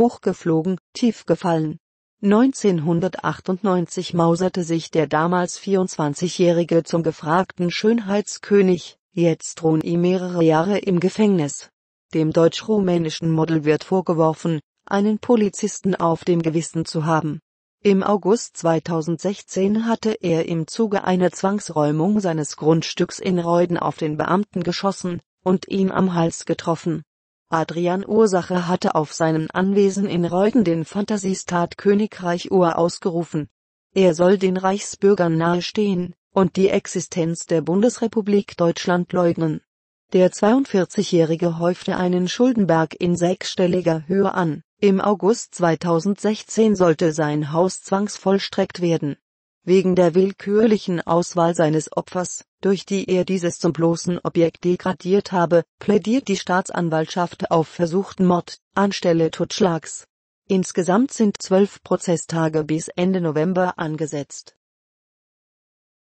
hochgeflogen, tief gefallen. 1998 mauserte sich der damals 24-Jährige zum gefragten Schönheitskönig, jetzt ruhen ihm mehrere Jahre im Gefängnis. Dem deutsch-rumänischen Model wird vorgeworfen, einen Polizisten auf dem Gewissen zu haben. Im August 2016 hatte er im Zuge einer Zwangsräumung seines Grundstücks in Reuden auf den Beamten geschossen und ihn am Hals getroffen. Adrian Ursache hatte auf seinem Anwesen in Reuthen den Fantasiestat Königreich Ur ausgerufen. Er soll den Reichsbürgern nahestehen und die Existenz der Bundesrepublik Deutschland leugnen. Der 42-Jährige häufte einen Schuldenberg in sechsstelliger Höhe an. Im August 2016 sollte sein Haus zwangsvollstreckt werden wegen der willkürlichen Auswahl seines Opfers, durch die er dieses zum bloßen Objekt degradiert habe, plädiert die Staatsanwaltschaft auf versuchten Mord, anstelle Totschlags. Insgesamt sind zwölf Prozesstage bis Ende November angesetzt